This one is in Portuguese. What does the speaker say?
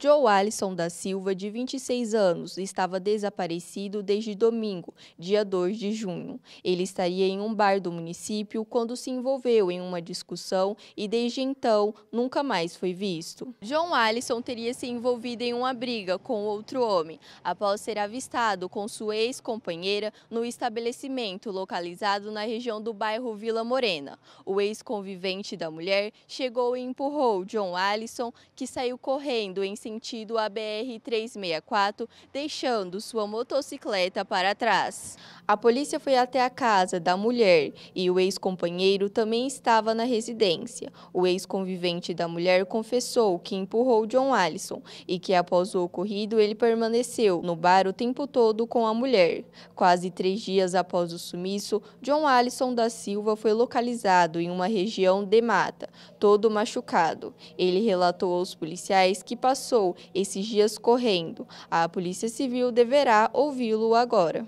Joe Alisson da Silva, de 26 anos, estava desaparecido desde domingo, dia 2 de junho. Ele estaria em um bar do município quando se envolveu em uma discussão e desde então nunca mais foi visto. João Alisson teria se envolvido em uma briga com outro homem, após ser avistado com sua ex-companheira no estabelecimento localizado na região do bairro Vila Morena. O ex-convivente da mulher chegou e empurrou João Alisson, que saiu correndo em sentido a BR-364, deixando sua motocicleta para trás. A polícia foi até a casa da mulher e o ex-companheiro também estava na residência. O ex-convivente da mulher confessou que empurrou John Allison e que após o ocorrido ele permaneceu no bar o tempo todo com a mulher. Quase três dias após o sumiço, John Allison da Silva foi localizado em uma região de mata, todo machucado. Ele relatou aos policiais que passou esses dias correndo. A Polícia Civil deverá ouvi-lo agora.